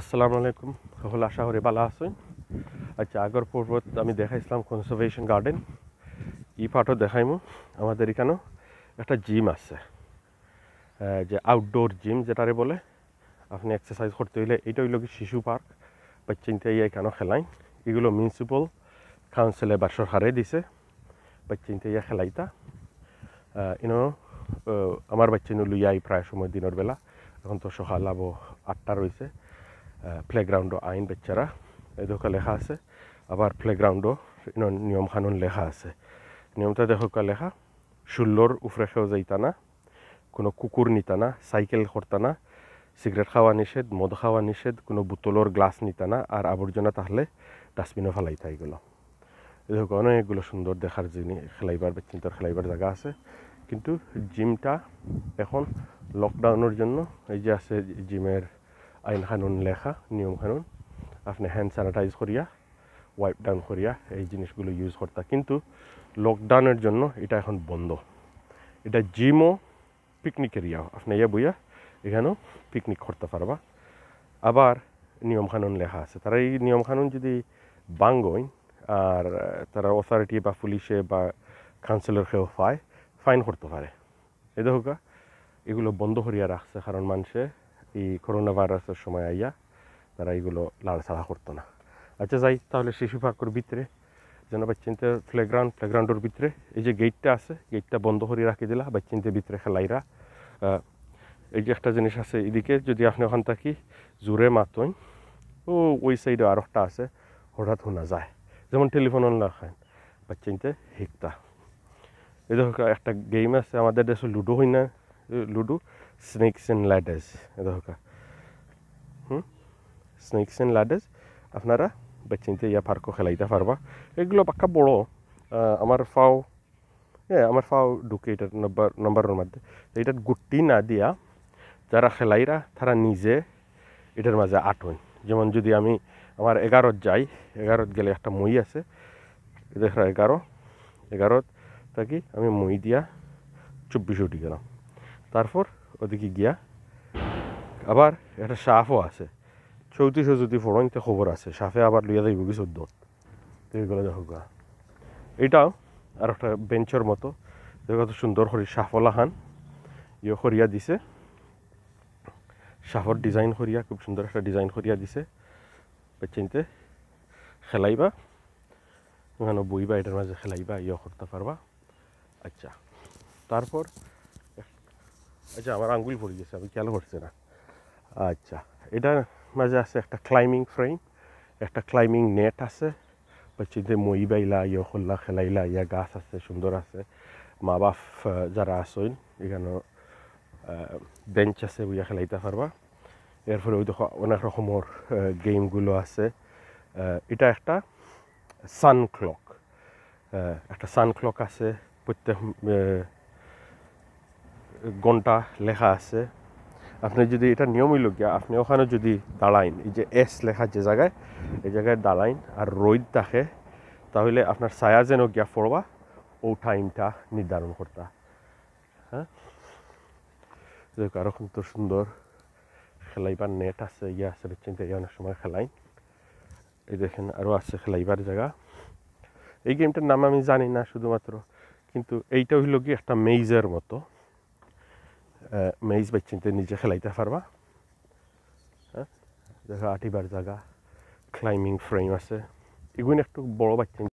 আসসালামু আলাইকুম হল আশা হরে বালা আসুন আচ্ছা আগর পর্বত আমি দেখাইছিলাম কনজারভেশন গার্ডেন ই পাটও দেখাইমু আমাদের এখানেও একটা জিম আছে যে আউটডোর জিম যেটারে বলে আপনি এক্সারসাইজ করতে হইলে এইটা হইল কি শিশু পার্ক বাচ্চিনতে এখানেও কেন খেলাইন এগুলো মিউনিসিপাল কাউন্সিলে বা সরকারে দিছে বাচ্চিনতে খেলাইতা এনেও আমার বাচ্চিনু লুইয়াই প্রায় সময় দিনের বেলা এখন তো সকাল আবো আটটা রয়েছে প্লেগ্রাউন্ডও আইন বেচ্চারা এদোকা লেখা আছে আবার প্লেগ্রাউন্ডও নিয়ম কানুন লেখা আছে নিয়মটা দেখোকা লেখা ষোলোর উফরে খেয়েও কোনো কুকুর নিতানা না সাইকেল করতা না সিগারেট খাওয়া নিষেধ মদ খাওয়া নিষেধ কোনো বোতলর গ্লাস নিতানা আর আবর্জনা তাহলে ডাস্টবিনে ফেলাইতা এগুলো এরকম অনেকগুলো সুন্দর দেখার জিনিস খেলাইবার চিন্তার খেলাইবার জায়গা আছে কিন্তু জিমটা এখন লকডাউনের জন্য এই যে আছে জিমের আইন কানুন লেখা নিয়ম কানুন আপনি হ্যান্ড স্যানিটাইজ করিয়া ওয়াইপ ডাউন করিয়া এই জিনিসগুলো ইউজ করতা কিন্তু লকডাউনের জন্য এটা এখন বন্ধ এটা জিমও পিকনিক এরিয়া আপনি ইয়া বইয়া এখানেও পিকনিক করতে পারবা আবার নিয়ম কানুন লেখা আছে তারা এই নিয়ম কানুন যদি বাঙ্গইন আর তারা অথরিটি বা পুলিশে বা কাউন্সিলর খেয়েও পায় ফাইন করতে পারে এ দেখা এগুলো বন্ধ করিয়া রাখছে কারণ মানুষে এই করোনা ভাইরাসের সময় আইয়া তারা এগুলো লাড়াছাড়া করতো না আচ্ছা যাই তাহলে শিশু পার্কর ভিতরে যেন বাচ্চিনতে প্লেগ্রাউন্ড প্লেগ্রাউন্ডের ভিতরে এই যে গেটটা আছে গেটটা বন্ধ করে রাখি দিলা বাচ্চিনতে ভিতরে খেলাইরা এই যে একটা জিনিস আছে এদিকে যদি আপনি ওখান থাকি জোরে মাতই ও ওই সাইডে আর একটা আছে হঠাৎ শোনা যায় যেমন টেলিফোন খায় বাচ্চিনতে শিকতা এই দেখো একটা গেম আছে আমাদের দেশে লুডো হয় না লুডো স্নেকছ এণ্ড লাডাৰ্ছ এডোখৰ স্নেকছ এণ্ড লাডাৰ্ছ আপোনাৰা বেচিনতে ইয়াৰ ফাৰ্ক খেলাই দিয়া পাৰবা এইগুলো পাক্কা বড়ো আমাৰ ফাও এ আমাৰ ফাও ঢুকে এতিয়া নম্বৰ নম্বৰৰ মাজে এতিয়া গুটি নাদিয়া যাৰা খেলাইৰা তাৰা নিজে এটাৰ মাজে আঁতৰ যেমন যদি আমি আমাৰ এগাৰত যাই এগাৰত গ'লে এটা মহি আছে এতিয়া এগাৰ এগাৰত থাকি আমি মহি দিয়া চৌব্বিছ উঠি গেলাম তাৰপৰ ওদিকে গিয়া আবার একটা সাফও আছে চৌত্রিশও যদি ফোড়ংতে খবর আছে সাফে আবার লইয়া যাইব কিছু দোত এগুলো দেখো গা এটাও আর একটা বেঞ্চের মতো কত সুন্দর হরি সাফলা খান ইয়ে খরিয়া দিছে সাফর ডিজাইন করিয়া খুব সুন্দর একটা ডিজাইন করিয়া দিছে পেচিনতে খেলাইবা ওখানে বইবা এটার মাঝে খেলাইবা ইয়ে করতে পারবা আচ্ছা তারপর আচ্ছা আমার আঙ্গুল পড়ে গেছে আমি খেয়াল করছি না আচ্ছা এটার মাঝে আছে একটা ক্লাইম্বিং ফ্রেম একটা ক্লাইম্বিং নেট আছে পচিতে মই বাইলা ইয়ে খোল্লা খেলাইলা ইয়া গাছ আছে সুন্দর আছে মা বাপ যারা আসইন এখানে বেঞ্চ আছে উইয়া খেলাইতে পারবা এর ফলে ওই দেখো অনেক রকমের গেমগুলো আছে এটা একটা সান ক্লক একটা সান ক্লক আছে প্রত্যেক ঘন্টা লেখা আছে আপনি যদি এটা নিয়মই লগিয়া আপনি ওখানে যদি দাঁড়াইন এই যে এস লেখা যে জায়গায় এই জায়গায় দাঁড়াইন আর রোদ থাকে তাহলে আপনার ছায়া যেন গিয়া পড়বা ও টাইমটা নির্ধারণ করতা হ্যাঁ দেখো আরও কিন্তু সুন্দর খেলাইবার নেট আছে ইয়ে আছে চিন্তা ইয়ে অনেক সময় খেলাই এই দেখেন আরও আছে খেলাইবার জায়গা এই গেমটার নাম আমি জানি না শুধুমাত্র কিন্তু এইটা হইল কি একটা মেইজের মতো मेज इस बच्चे हाँ? तो नीचे खिलाता फार्मा जगह आठी बार जगह क्लाइम्बिंग फ्रेम आगुन एक बड़ो बच्चे